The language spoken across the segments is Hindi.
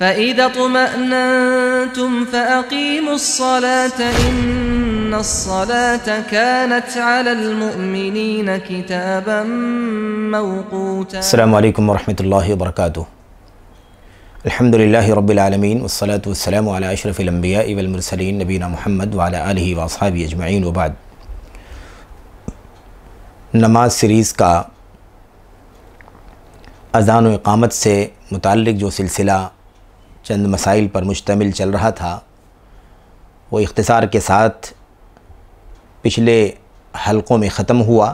فإذا اطمأننتم فأقيموا الصلاة إن الصلاة كانت على المؤمنين كتابا موقوتا السلام عليكم ورحمة الله وبركاته الحمد لله رب العالمين والصلاة والسلام على أشرف الأنبياء والمرسلين نبينا محمد وعلى آله وأصحابه أجمعين وبعد نماز سیریز کا اذان و اقامت سے متعلق جو سلسلہ चंद मसाइल पर मुश्तमिल चल रहा था वो इख्तसार के साथ पिछले हलक़ों में ख़त्म हुआ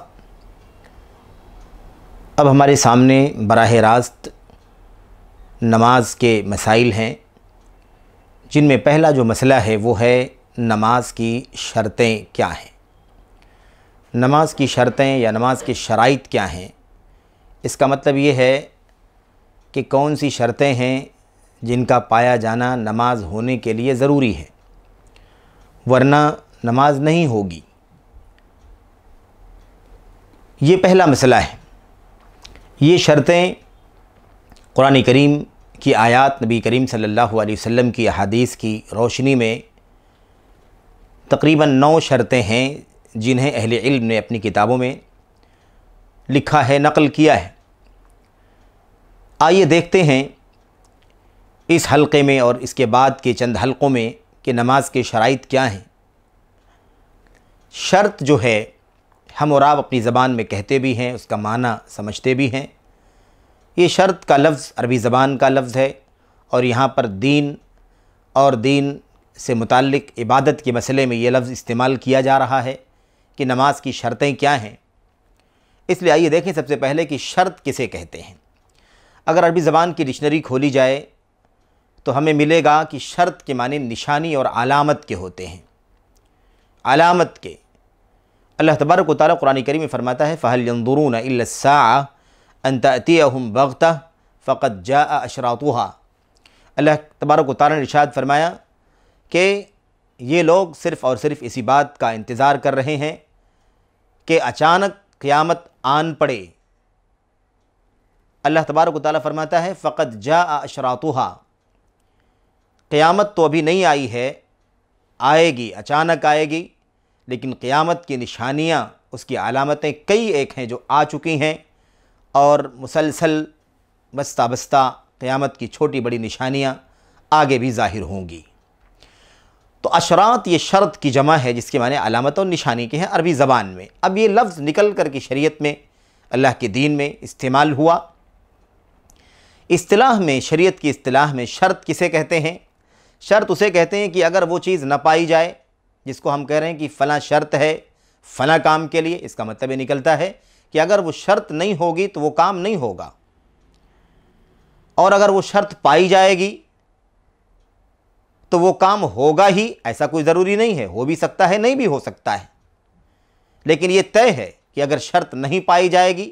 अब हमारे सामने बरह रास्त नमाज के मसाइल हैं जिनमें पहला जो मसला है वो है नमाज की शर्तें क्या हैं नमाज की शर्तें या नमाज के शराइत क्या हैं इसका मतलब ये है कि कौन सी शर्तें हैं जिनका पाया जाना नमाज होने के लिए ज़रूरी है वरना नमाज नहीं होगी ये पहला मसला है ये शर्तें कुरान करीम की आयत नबी करीम सल्लल्लाहु अलैहि वसल्लम की अहादीस की रोशनी में तकरीबन नौ शर्तें हैं जिन्हें अहले इल्म ने अपनी किताबों में लिखा है नकल किया है आइए देखते हैं इस हलक़े में और इसके बाद के चंद हलक़ों में कि नमाज के शराइ क्या हैं शर्त जो है हम और आप अपनी ज़बान में कहते भी हैं उसका माना समझते भी हैं ये शर्त का लफ्ज़ अरबी ज़बान का लफ्ज़ है और यहाँ पर दीन और दीन से मुतक़ इबादत के मसले में ये लफ्ज़ इस्तेमाल किया जा रहा है कि नमाज की शर्तें क्या हैं इसलिए आइए देखें सबसे पहले कि शर्त किसे कहते हैं अगर अरबी ज़बान की डिक्शनरी खोली जाए तो हमें मिलेगा कि शर्त के माने निशानी और अलामत के होते हैं अलामत के अल्लाह तबारक ताली कुरान करीम में फ़रमाता है फ़हल यंदरून इलसा अनतअतियम बगता फ़कत जा अशरातुहा अल्लाह तबारक ताली ने इशाद फरमाया कि ये लोग सिर्फ़ और सिर्फ़ इसी बात का इंतज़ार कर रहे हैं कि अचानक क़्यामत आन पड़े अल्लाह तबारक तारा फ़रमाता है फ़कत जा अशरातुहा क़यामत तो अभी नहीं आई है आएगी अचानक आएगी लेकिन क़यामत की निशानियाँ उसकी अलामतें कई एक हैं जो आ चुकी हैं और मुसलसल बस्ता बस्ता क़यामत की छोटी बड़ी निशानियाँ आगे भी ज़ाहिर होंगी तो अशरात ये शर्त की जमा है जिसके माने अलामत और निशानी के हैं अरबी ज़बान में अब ये लफ्ज़ निकल कर के शरीयत में अल्लाह के दीन में इस्तेमाल हुआ इस्लाह में शरीयत की अतलाह में शर्त किसे कहते हैं शर्त उसे कहते हैं कि अगर वो चीज़ ना पाई जाए जिसको हम कह रहे हैं कि फ़लाँ शर्त है फ़लाँ काम के लिए इसका मतलब ये निकलता है कि अगर वो शर्त नहीं होगी तो वो काम नहीं होगा और अगर वो शर्त पाई जाएगी तो वो काम होगा ही ऐसा कोई ज़रूरी नहीं है हो भी सकता है नहीं भी हो सकता है लेकिन ये तय है कि अगर शर्त नहीं पाई जाएगी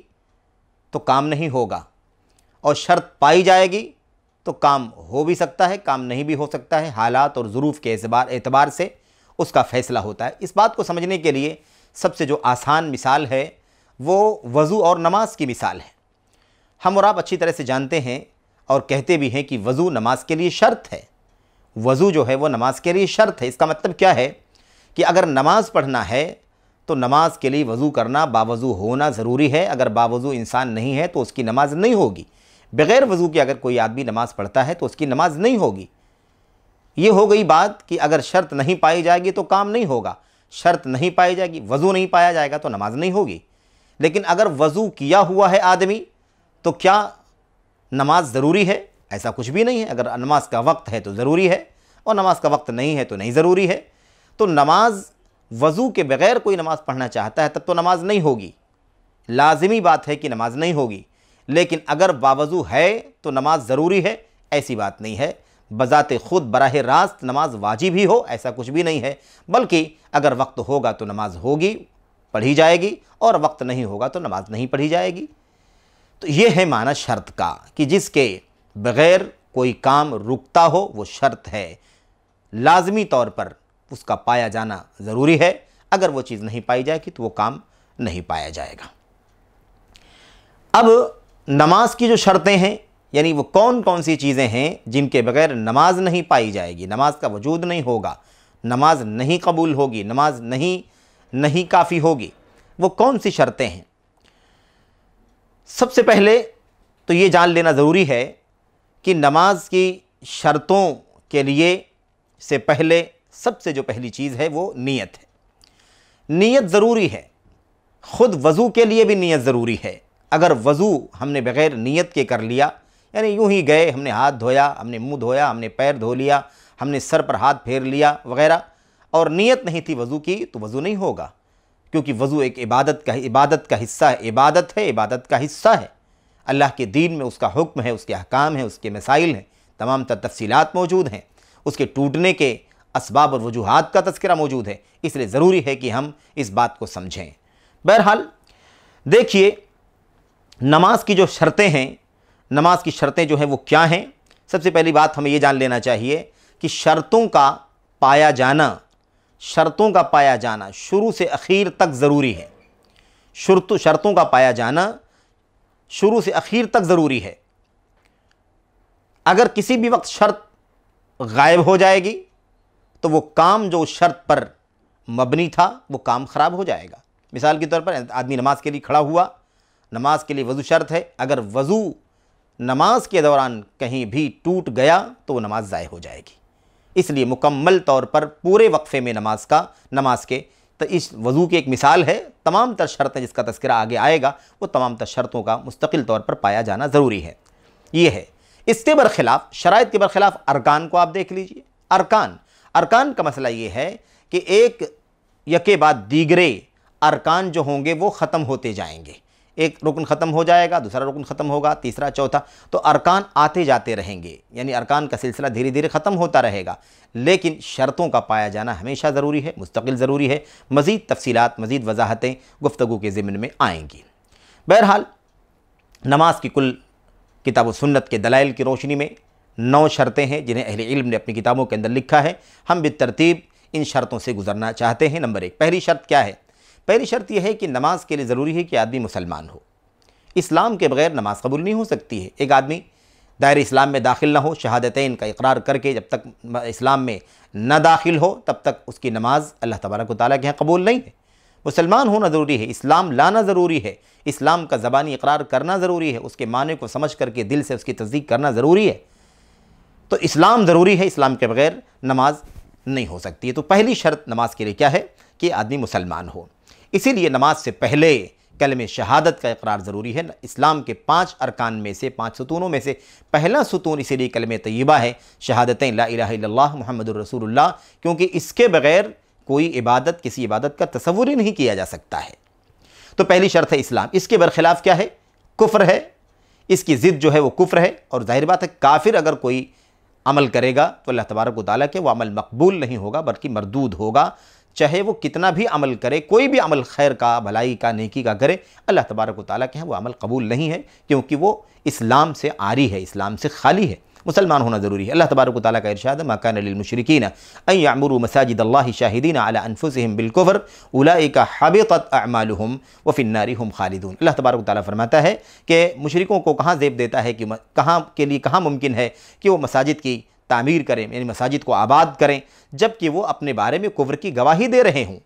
तो काम नहीं होगा और शर्त पाई जाएगी तो काम हो भी सकता है काम नहीं भी हो सकता है हालात और ज़रूफ़ के एतबार एतबार से उसका फ़ैसला होता है इस बात को समझने के लिए सबसे जो आसान मिसाल है वो वज़ू और नमाज की मिसाल है हम और आप अच्छी तरह से जानते हैं और कहते भी हैं कि वज़ू नमाज के लिए शर्त है वज़ू जो है वो नमाज के लिए शर्त है इसका मतलब क्या है कि अगर नमाज पढ़ना है तो नमाज के लिए वज़ू करना बावज़ू होना ज़रूरी है अगर बावज़ू इंसान नहीं है तो उसकी नमाज नहीं होगी बग़ैर वज़ू के अगर कोई आदमी नमाज़ पढ़ता है तो उसकी नमाज नहीं होगी ये हो गई बात कि अगर शर्त नहीं पाई जाएगी तो काम नहीं होगा शर्त नहीं पाई जाएगी वज़ू नहीं पाया जाएगा तो नमाज नहीं होगी लेकिन अगर वज़ू किया हुआ है आदमी तो क्या नमाज ज़रूरी है ऐसा कुछ भी नहीं है अगर नमाज का वक्त है तो ज़रूरी है और नमाज का वक्त नहीं है तो नहीं ज़रूरी है तो नमाज वज़ू के बग़ैर कोई नमाज़ पढ़ना चाहता है तब तो नमाज नहीं होगी लाजमी बात है कि नमाज नहीं होगी लेकिन अगर बावजू है तो नमाज ज़रूरी है ऐसी बात नहीं है बज़ात खुद बरह रास्त नमाज वाजिब ही हो ऐसा कुछ भी नहीं है बल्कि अगर वक्त होगा तो नमाज होगी पढ़ी जाएगी और वक्त नहीं होगा तो नमाज नहीं पढ़ी जाएगी तो ये है माना शर्त का कि जिसके बग़ैर कोई काम रुकता हो वो शर्त है लाजमी तौर पर उसका पाया जाना ज़रूरी है अगर वो चीज़ नहीं पाई जाएगी तो वो काम नहीं पाया जाएगा अब नमाज की जो शर्तें हैं यानी वो कौन कौन सी चीज़ें हैं जिनके बगैर नमाज नहीं पाई जाएगी नमाज का वजूद नहीं होगा नमाज नहीं कबूल होगी नमाज नहीं नहीं काफ़ी होगी वो कौन सी शर्तें हैं सबसे पहले तो ये जान लेना ज़रूरी है कि नमाज की शर्तों के लिए से पहले सबसे जो पहली चीज़ है वो नीयत है नीयत ज़रूरी है ख़ुद वज़ू के लिए भी नीयत ज़रूरी है अगर वज़ू हमने बग़ैर नीयत के कर लिया यानी यूं ही गए हमने हाथ धोया हमने मुंह धोया हमने पैर धो लिया हमने सर पर हाथ फेर लिया वगैरह और नीयत नहीं थी वज़ू की तो वज़ू नहीं होगा क्योंकि वज़ू एक इबादत का इबादत का हिस्सा है इबादत है इबादत का हिस्सा है अल्लाह के दीन में उसका हुक्म है उसके अहकाम है उसके मसाइल हैं तमाम तर तफसीलात मौजूद हैं उसके टूटने के इसबाब और वजूहत का तस्करा मौजूद है इसलिए ज़रूरी है कि हम इस बात को समझें बहरहाल देखिए नमाज की जो शर्तें हैं नमाज की शर्तें जो हैं वो क्या हैं सबसे पहली बात हमें ये जान लेना चाहिए कि शर्तों का पाया जाना शर्तों का पाया जाना शुरू से अखीर तक ज़रूरी है शर्त शर्तों का पाया जाना शुरू से अखीर तक ज़रूरी है अगर किसी भी वक्त शर्त गायब हो जाएगी तो वो काम जो शर्त पर मबनी था वो काम ख़राब हो जाएगा मिसाल के तौर पर आदमी नमाज के लिए खड़ा हुआ नमाज के लिए वज़ू शर्त है अगर वज़ू नमाज के दौरान कहीं भी टूट गया तो नमाज ज़ाय हो जाएगी इसलिए मुकम्मल तौर पर पूरे वक्फ़े में नमाज का नमाज के तो इस वज़ू की एक मिसाल है तमाम तर शर्तें जिसका तस्करा आगे आएगा वो तमाम तर शर्तों का मुस्तकिल तौर पर पाया जाना ज़रूरी है ये है इसके बरखिलाफ़ शरात के बरखिलाफ़ अरकान को आप देख लीजिए अरकान अरकान का मसला ये है कि एक यके बाद दीगरे अरकान जो होंगे वो ख़त्म होते जाएंगे एक रुकन ख़त्म हो जाएगा दूसरा रुकन ख़त्म होगा तीसरा चौथा तो अरकान आते जाते रहेंगे यानी अरकान का सिलसिला धीरे धीरे ख़त्म होता रहेगा लेकिन शर्तों का पाया जाना हमेशा ज़रूरी है मुस्तकिल ज़रूरी है मज़ीद तफसीत मज़ीद वजाहतें गुफ्तु के ज़िमन में आएंगी बहरहाल नमाज की कुल किताब सुन्नत के दलाइल की रोशनी में नौ शर्तें हैं जिन्हें अहले इल्म ने अपनी किताबों के अंदर लिखा है हम बे तरतीब इन शर्तों से गुजरना चाहते हैं नंबर एक पहली शर्त क्या है पहली शर्त यह है कि नमाज के लिए ज़रूरी है कि आदमी मुसलमान हो इस्लाम के बगैर नमाज कबूल नहीं हो सकती है एक आदमी दायर इस्लाम में दाखिल ना हो शहादतें का इकरार करके जब तक इस्लाम में ना दाखिल हो तब तक उसकी नमाज अल्लाह तबारक ताली के यहाँ कबूल नहीं है मुसलमान होना ज़रूरी है इस्लाम लाना ज़रूरी है इस्लाम का ज़बानी इकरार करना ज़रूरी है उसके माने को समझ करके दिल से उसकी तस्दीक करना ज़रूरी है तो इस्लाम ज़रूरी है इस्लाम के बगैर नमाज नहीं हो सकती है तो पहली शर्त नमाज के लिए क्या है कि आदमी मुसलमान हो इसीलिए नमाज से पहले कलम शहादत का इकरार ज़रूरी है इस्लाम के पाँच अरकान में से पाँच सतूनों में से पहला सतून इसीलिए कलम तय्यबा है शहादतें ला इला मोहम्मद क्योंकि इसके बगैर कोई इबादत किसी इबादत का तस्वुर ही नहीं किया जा सकता है तो पहली शर्त है इस्लाम इसके बरखिलाफ़ क्या है कुफ्र है इसकी ज़िद जो है वो कुफ्र है और जाहिर बात है काफिर अगर कोई अमल करेगा तो अल्लाह तबारक वाली के वो अमल मकबूल नहीं होगा बल्कि मरदूद होगा चाहे वो कितना भी अमल करे कोई भी अमल खैर का भलाई का नेकी का करे अल्लाह तबारक वाली के यहाँ वो अमल कबूल नहीं है क्योंकि वो इस्लाम से आरी है इस्लाम से खाली है मुसलमान होना ज़रूरी है अल्लाह तबारक ताली का इरशाद मकान मशरकिन अमरू मसाजिद अल्लाह शाहिदीन अनफुसम बिलकुफर उलाइका हाबित अमालहम व फिन्नारी हम खालिदून अल्लाह तबारक ताली फरमाता है कि मशरकों को कहाँ जेब देता है कि कहाँ के लिए कहाँ मुमकिन है कि वो मसाजिद की तामीर करें यानी मसाजिद को आबाद करें जबकि वो अपने बारे में कुफर की गवाही दे रहे हों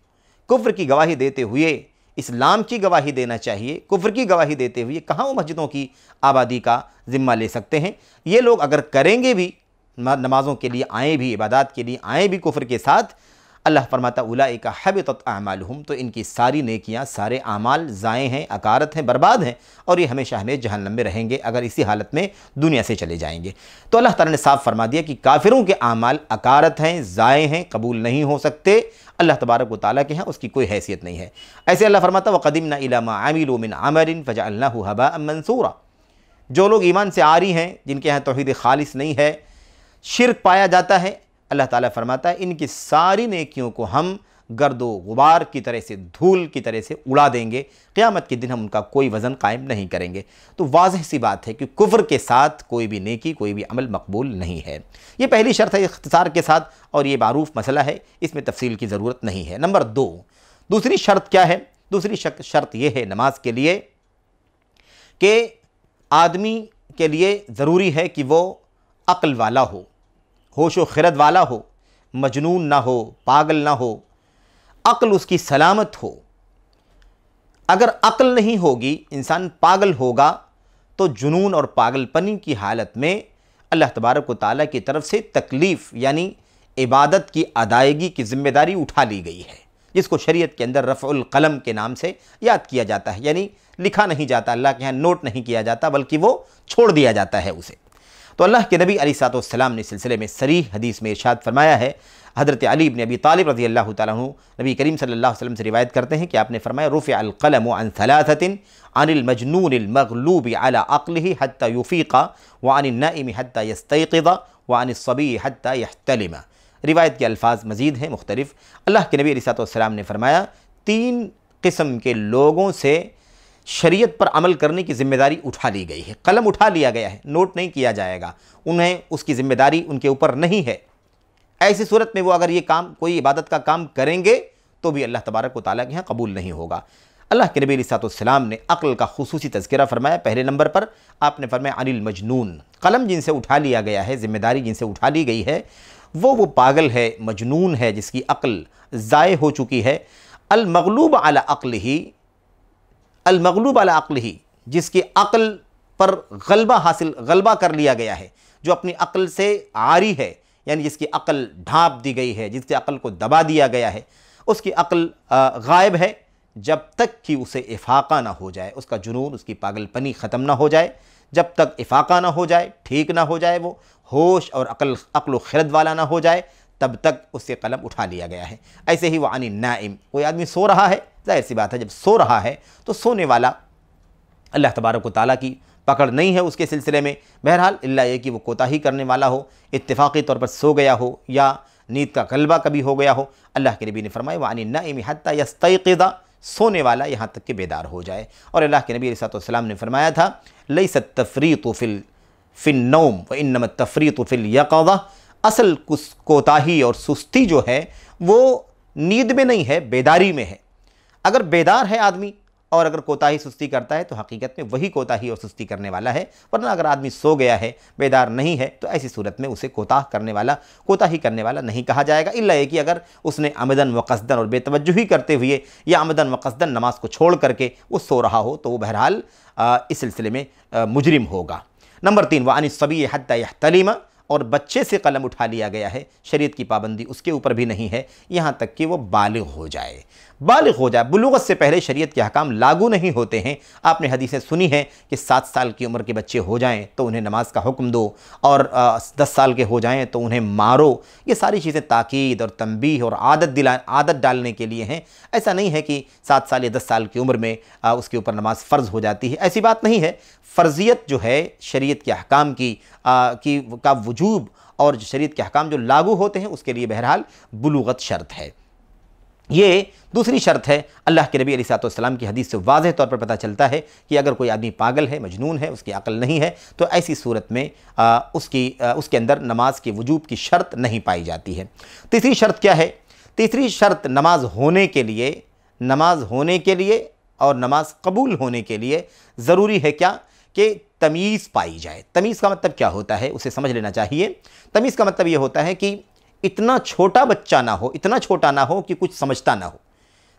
कुफर की गवाही देते हुए इस्लाम की गवाही देना चाहिए कुफर की गवाही देते हुए कहाँ वो मस्जिदों की आबादी का ज़िम्मा ले सकते हैं ये लोग अगर करेंगे भी नमाज़ों के लिए आए भी इबादत के लिए आए भी कुफर के साथ अल्लाह फरमाता उला का हबत आमालहम तो इनकी सारी नेकियाँ सारे आमाल ज़ाय हैं अकारत हैं बर्बाद हैं और ये हमेशा हमें जहन्नम में रहेंगे अगर इसी हालत में दुनिया से चले जाएंगे तो अल्लाह ताला ने साफ फरमा दिया कि काफिरों के आमाल अकारत हैं ज़ाय हैं कबूल नहीं हो सकते अल्लाह तबारक वाली के यहाँ उसकी कोई हैसियत नहीं है ऐसे अल्लाह फरमाता वक़दीम नलामा आमिल मिन आमरिन फ़जा अल्लाह हबा मंसूरा जो लोग ईमान से आ रही हैं जिनके यहाँ तोहद खालिश नहीं है शिरक पाया जाता है अल्लाह ताला फरमाता है इनकी सारी नेकियों को हम गर्दो गुबार की तरह से धूल की तरह से उड़ा देंगे क़्यामत के दिन हम उनका कोई वज़न कायम नहीं करेंगे तो वाजह सी बात है कि कुफ्र के साथ कोई भी नेकी कोई भी अमल मकबूल नहीं है ये पहली शर्त है इख्तसार के साथ और ये मारूफ़ मसला है इसमें तफसील की ज़रूरत नहीं है नंबर दो दूसरी शर्त क्या है दूसरी शर्त यह है नमाज के लिए कि आदमी के लिए ज़रूरी है कि वो अक्ल वाला हो होशो खिरत वाला हो मजनून ना हो पागल ना हो अक्ल उसकी सलामत हो अगर अक्ल नहीं होगी इंसान पागल होगा तो जुनून और पागलपनी की हालत में अल्लाह तबारक ताली की तरफ से तकलीफ़ यानी इबादत की अदायगी की ज़िम्मेदारी उठा ली गई है जिसको शरीयत के अंदर रफ़ुल कलम के नाम से याद किया जाता है यानी लिखा नहीं जाता अल्लाह के यहाँ नोट नहीं किया जाता बल्कि वो छोड़ दिया जाता है उसे तो अल्लाह के नबी अली सातम ने सिलसिले में सरी हदीस में इर्शाद फरमाया है हज़रत अली ने अबी तालिब रजी अल्लाह तु नबी करीम सल्लल्लाहु अलैहि वसल्लम से रिवायत करते हैं कि आपने फरमाया रुफ़ अलकलम अनसलातिन अनिल मजनून मगलूब अला अक़ल हत्ता यूफ़ीक़ा व अनिल नईम हत्ता यस्तवा व अनसबी हत्ता यहतलिमा रिवायत के अल्फाज मज़ीद हैं मुख्तलिफ अल्लाह के नबी अली सातम ने फरमाया तीन किस्म के लोगों से शरीयत पर अमल करने की जिम्मेदारी उठा ली गई है कलम उठा लिया गया है नोट नहीं किया जाएगा उन्हें उसकी जिम्मेदारी उनके ऊपर नहीं है ऐसी सूरत में वो अगर ये काम कोई इबादत का काम करेंगे तो भी अल्लाह तबारक व ताली के यहाँ कबूल नहीं होगा अल्लाह के नबी सातम ने अक्ल का खसूस तस्करा फरमाया पहले नंबर पर आपने फरमाया अनिल मजनून कलम जिनसे उठा लिया गया है जिम्मेदारी जिनसे उठा ली गई है वो वो पागल है मजनून है जिसकी अक्ल ज़ाय हो चुकी है अलमगलूब अला अक्ल ही अलमगलूब अलाक़ल ही जिसकी अक़ल पर गलबा हासिल गलबा कर लिया गया है जो अपनी अक़ल से आरी है यानी जिसकी अक़ल ढाँप दी गई है जिसकी अक़ल को दबा दिया गया है उसकी अक़ल गायब है जब तक कि उसे इफाक़ा ना हो जाए उसका जुनून उसकी पागलपनी ख़त्म ना हो जाए जब तक इफाक़ा ना हो जाए ठीक ना हो जाए वो होश और अकल अक्ल खिरद वाला ना हो जाए तब तक उससे कलम उठा लिया गया है ऐसे ही आनी नाइम कोई आदमी सो रहा है जाहिर सी बात है जब सो रहा है तो सोने वाला अल्लाह तबारक ताली की पकड़ नहीं है उसके सिलसिले में बहरहाल अल्ला ये कि वो कोताही करने वाला हो इतफ़ाक़ी तौर पर सो गया हो या नींद का गलबा कभी हो गया हो अल्लाह के नबी ने फरमाया वानी नाइम या तयदा सोने वाला यहाँ तक कि बेदार हो जाए और अल्लाह के नबी सलाम ने फरमाया था लई तफरी तो फिल फ़िन नोम व इन नम तफरी तो फिल यकवा असल कुछ कोताही और सुस्ती जो है वो नींद में नहीं है बेदारी में है अगर बेदार है आदमी और अगर कोताही सुस्ती करता है तो हकीकत में वही कोताही और सुस्ती करने वाला है वरना अगर आदमी सो गया है बेदार नहीं है तो ऐसी सूरत में उसे कोताह करने वाला कोताही करने वाला नहीं कहा जाएगा इल्ला कि अगर उसने आमदन वकसदन और बेतवजही करते हुए या आमदन कसदन नमाज को छोड़ करके वो सो रहा हो तो वो बहरहाल इस सिलसिले में मुजरिम होगा नंबर तीन वानी सभी हद तलीमा और बच्चे से कलम उठा लिया गया है शरीयत की पाबंदी उसके ऊपर भी नहीं है यहाँ तक कि वो बालिग हो जाए बालिग हो जाए बलूगत से पहले शरीयत के हकाम लागू नहीं होते हैं आपने हदीसें सुनी हैं कि सात साल की उम्र के बच्चे हो जाएँ तो उन्हें नमाज का हुक्म दो और दस साल के हो जाएँ तो उन्हें मारो ये सारी चीज़ें ताक़द और तंबी और आदत दिला आदत डालने के लिए हैं ऐसा नहीं है कि सात साल या दस साल की उम्र में उसके ऊपर नमाज फ़र्ज़ हो जाती है ऐसी बात नहीं है फ़र्जियत जो है शरीयत के अहकाम की, आ, की का वजूब और शरीयत के अहकाम जो लागू होते हैं उसके लिए बहरहाल बलूगत शर्त है ये दूसरी शर्त है अल्लाह के नबी सलाम की हदीस से वाजह तौर पर पता चलता है कि अगर कोई आदमी पागल है मजनून है उसकी अकल नहीं है तो ऐसी सूरत में आ, उसकी आ, उसके अंदर नमाज के वजूब की शर्त नहीं पाई जाती है तीसरी शर्त क्या है तीसरी शर्त नमाज होने के लिए नमाज होने के लिए और नमाज कबूल होने के लिए ज़रूरी है क्या कि तमीज़ पाई जाए तमीज़ का मतलब क्या होता है उसे समझ लेना चाहिए तमीज़ का मतलब ये होता है कि इतना छोटा बच्चा ना हो इतना छोटा ना हो कि कुछ समझता ना हो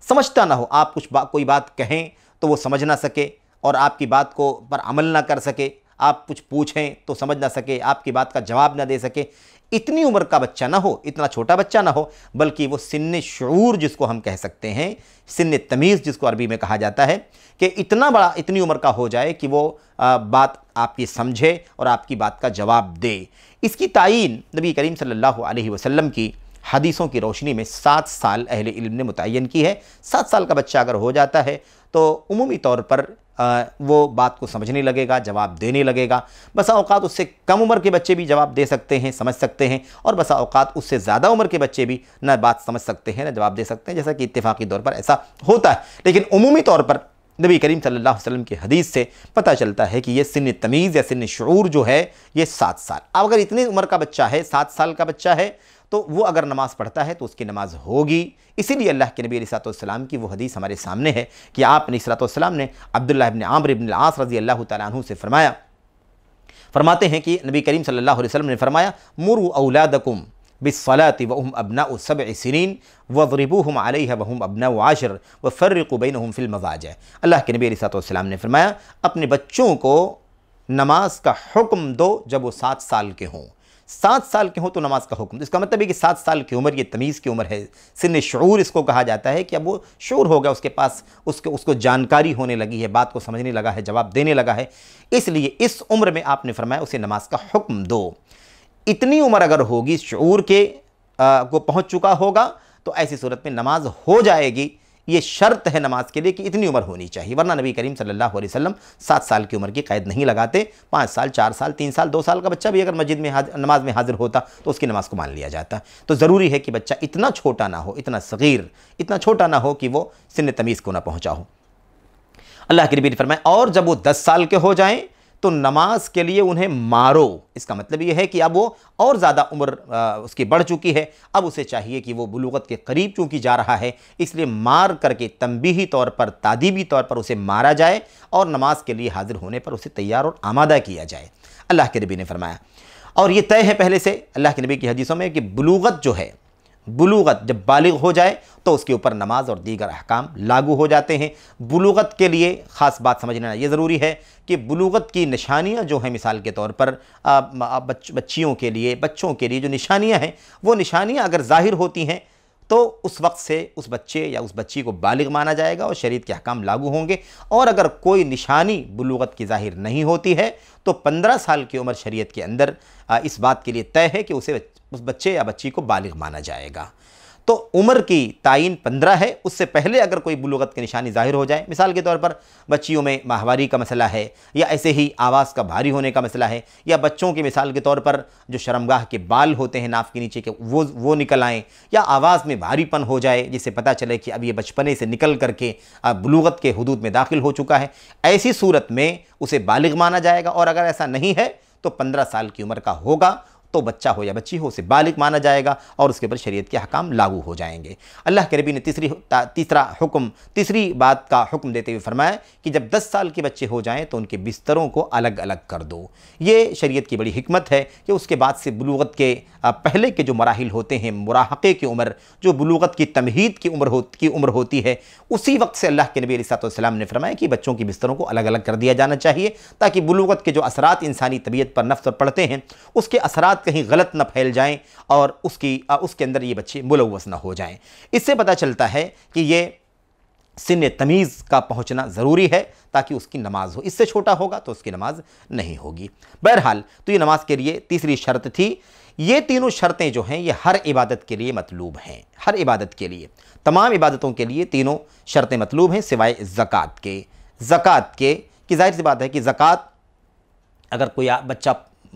समझता ना हो आप कुछ बा, कोई बात कहें तो वो समझ ना सके और आपकी बात को पर अमल ना कर सके आप कुछ पूछें तो समझ ना सके आपकी बात का जवाब ना दे सके इतनी उम्र का बच्चा ना हो इतना छोटा बच्चा ना हो बल्कि वो सिन्न शूर जिसको हम कह सकते हैं सिन्न तमीज़ जिसको अरबी में कहा जाता है कि इतना बड़ा इतनी उम्र का हो जाए कि वो आ, बात आपकी समझे और आपकी बात का जवाब दे इसकी तयन नबी करीम सल्लल्लाहु अलैहि वसल्लम की हदीसों की रोशनी में सात साल अहल इल्म ने मुतन की है सात साल का बच्चा अगर हो जाता है तो उमूमी तौर पर आ, वो बात को समझने लगेगा जवाब देने लगेगा बसा अवकात उससे कम उम्र के बच्चे भी जवाब दे सकते हैं समझ सकते हैं और बसा अवकात उससे ज़्यादा उम्र के बच्चे भी ना बात समझ सकते हैं ना जवाब दे सकते हैं जैसा कि इतफाकी तौर पर ऐसा होता है लेकिन उमूमी तौर पर नबी करीम सल्लल्लाहु अलैहि वसल्लम की हदीस से पता चलता है कि ये सिन तमीज़ या सिन शूर जो है ये सात साल अब अगर इतनी उम्र का बच्चा है सात साल का बच्चा है तो वो अगर नमाज़ पढ़ता है तो उसकी नमाज़ होगी इसीलिए अल्लाह के नबी सलाम की वो हदीस हमारे सामने है कि आप सलाम ने अब्दुल्ला इबन आमर इबन आस रजी अल्लाह तु से फ़रमाया फरमाते हैं कि नबी करीम सल्लल्लाहु अलैहि वसल्लम ने फरमाया मुरु औलादकुम बिसलात वहम अबना सब सरीन वरिबू हम आलिह वहम अबना आशर व फ़र्रक़ुबैन हम फिल मवाज है अल्लाह के नबी सलाम ने फरमाया अपने बच्चों को नमाज का हुक्म दो जब वो सात साल के हों सात साल के हों तो नमाज का हुक्म इसका मतलब है कि सात साल की उम्र ये तमीज़ की उम्र है सिन शूर इसको कहा जाता है कि अब वो शूर हो गया उसके पास उसके उसको जानकारी होने लगी है बात को समझने लगा है जवाब देने लगा है इसलिए इस उम्र में आपने फरमाया उसे नमाज का हुक्म दो इतनी उम्र अगर होगी शूर के आ, को पहुंच चुका होगा तो ऐसी सूरत में नमाज हो जाएगी ये शर्त है नमाज के लिए कि इतनी उम्र होनी चाहिए वरना नबी करीम सल्लल्लाहु अलैहि वसल्लम सात साल की उम्र की कैद नहीं लगाते पाँच साल चार साल तीन साल दो साल का बच्चा भी अगर मस्जिद में नमाज में हाजिर होता तो उसकी नमाज को मान लिया जाता तो ज़रूरी है कि बच्चा इतना छोटा ना हो इतना सगीर इतना छोटा ना हो कि वो सिन तमीज़ को ना पहुँचा हो अल्लाह के रबी फरमाए और जब वो दस साल के हो जाएँ तो नमाज के लिए उन्हें मारो इसका मतलब यह है कि अब वो और ज़्यादा उम्र उसकी बढ़ चुकी है अब उसे चाहिए कि वो बलूगत के करीब चूँकि जा रहा है इसलिए मार करके तंबीही तौर पर तादीबी तौर पर उसे मारा जाए और नमाज के लिए हाजिर होने पर उसे तैयार और आमादा किया जाए अल्लाह के नबी ने फरमाया और ये तय है पहले से अल्लाह के नबी की हदीसों में कि बलूगत जो है बलूगत जब बालिग हो जाए तो उसके ऊपर नमाज और दीगर अहकाम लागू हो जाते हैं बलूगत के लिए ख़ास बात समझना ये ज़रूरी है कि बलूगत की निशानियाँ जो हैं मिसाल के तौर पर आ, बच, बच्चियों के लिए बच्चों के लिए जो निशानियाँ हैं वो निशानियाँ अगर ज़ाहिर होती हैं तो उस वक्त से उस बच्चे या उस बच्ची को बालिग माना जाएगा और शरीर के अहकाम लागू होंगे और अगर कोई निशानी बलूगत की जाहिर नहीं होती है तो पंद्रह साल की उम्र शरीयत के अंदर इस बात के लिए तय है कि उसे उस बच्चे या बच्ची को बालिग माना जाएगा तो उम्र की तयन पंद्रह है उससे पहले अगर कोई बुलगत के निशानी ज़ाहिर हो जाए मिसाल के तौर पर बच्चियों में माहवारी का मसला है या ऐसे ही आवाज़ का भारी होने का मसला है या बच्चों के मिसाल के तौर पर जो शर्मगाह के बाल होते हैं नाफ के नीचे के वो वो निकल आएँ या आवाज़ में भारीपन हो जाए जिससे पता चले कि अब ये बचपने से निकल करके बलूगत के हदूद में दाखिल हो चुका है ऐसी सूरत में उसे बालिग माना जाएगा और अगर ऐसा नहीं है तो पंद्रह साल की उम्र का होगा तो बच्चा हो या बच्ची हो उसे बालिक माना जाएगा और उसके ऊपर शरीयत के हकाम लागू हो जाएंगे अल्लाह के रबी ने तीसरी तीसरा हुक्म तीसरी बात का हुक्म देते हुए फरमाया कि जब 10 साल के बच्चे हो जाएं तो उनके बिस्तरों को अलग अलग कर दो ये शरीयत की बड़ी हमत है कि उसके बाद से बलूगत के पहले के जो मराहल होते हैं मुराहके की उम्र जो बलूगत की तमहीद की उम्र हो की उम्र होती है उसी वक्त से अल्लाह के नबी सातम ने फरमाया कि बच्चों की बिस्तरों को अलग अलग कर दिया जाना चाहिए ताकि बलूगत के जो असरात इंसानी तबीयत पर नफ्स पर पड़ते हैं उसके असरा बात कहीं गलत ना फैल जाए और उसकी उसके अंदर ये बच्चे मुलवस ना हो जाएं इससे पता चलता है कि ये सिन तमीज़ का पहुंचना ज़रूरी है ताकि उसकी नमाज हो इससे छोटा होगा तो उसकी नमाज नहीं होगी बहरहाल तो ये नमाज के लिए तीसरी शर्त थी ये तीनों शर्तें जो हैं ये हर इबादत के लिए मतलूब हैं हर इबादत के लिए तमाम इबादतों के लिए तीनों शर्तें मतलूब हैं सिवाय ज़क़़त के ज़क़़त के कि जाहिर सी बात है कि ज़क़़त अगर कोई बच्चा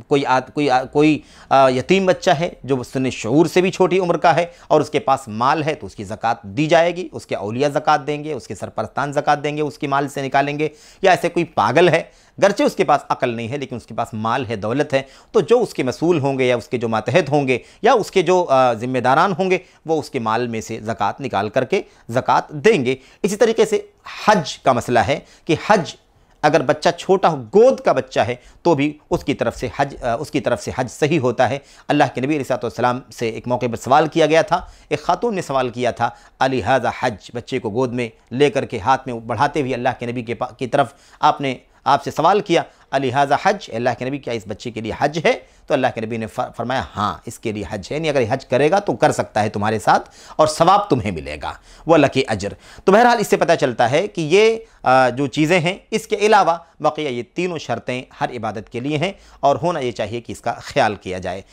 कोई आ, कोई आ, कोई आ, यतीम बच्चा है जो सुन शूर से भी छोटी उम्र का है और उसके पास माल है तो उसकी ज़क़़त दी जाएगी उसके अलिया ज़क़़त देंगे उसके सरपरस्तान ज़क़़त देंगे उसके माल से निकालेंगे या ऐसे कोई पागल है गरचे उसके पास अकल नहीं है लेकिन उसके पास माल है दौलत है तो जो उसके मसूल होंगे या उसके जो मातहत होंगे या उसके जो ज़िम्मेदारान होंगे वो उसके माल में से ज़क़़त निकाल करके ज़क़़त देंगे इसी तरीके से हज का मसला है कि हज अगर बच्चा छोटा हो गोद का बच्चा है तो भी उसकी तरफ से हज उसकी तरफ से हज सही होता है अल्लाह के नबी सलाम से एक मौके पर सवाल किया गया था एक खातून ने सवाल किया था अली हाजा हज बच्चे को गोद में लेकर के हाथ में बढ़ाते हुए अल्लाह के नबी के की तरफ आपने आपसे सवाल किया अलिहाज़ा हज अल्लाह के नबी क्या इस बच्चे के लिए हज है तो अल्लाह के नबी ने फरमाया हाँ इसके लिए हज है नहीं अगर हज करेगा तो कर सकता है तुम्हारे साथ और सवाब तुम्हें मिलेगा वह लकी अजर तो बहरहाल इससे पता चलता है कि ये जो चीज़ें हैं इसके अलावा वाकई ये तीनों शर्तें हर इबादत के लिए हैं और होना ये चाहिए कि इसका ख्याल किया जाए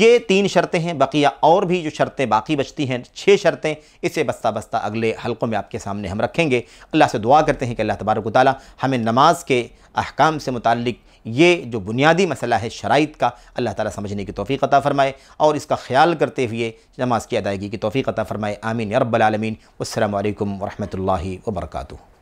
ये तीन शर्तें हैं बकिया और भी जो शर्तें बाकी बचती हैं छः शर्तें इसे बस्ता बस्ता अगले हलकों में आपके सामने हम रखेंगे अल्लाह से दुआ करते हैं कि अल्लाह तबारक ताली हमें नमाज के अहकाम से मुतल ये जो बुनियादी मसला है शराइत का अल्लाह ताला समझने की तोफ़ी अता फ़रमाए और इसका ख्याल करते हुए नमाज़ की अदायगी की तोफ़ी अता फ़रमाए आमीन अरबालमीन अल्लाम वरहमल वर्का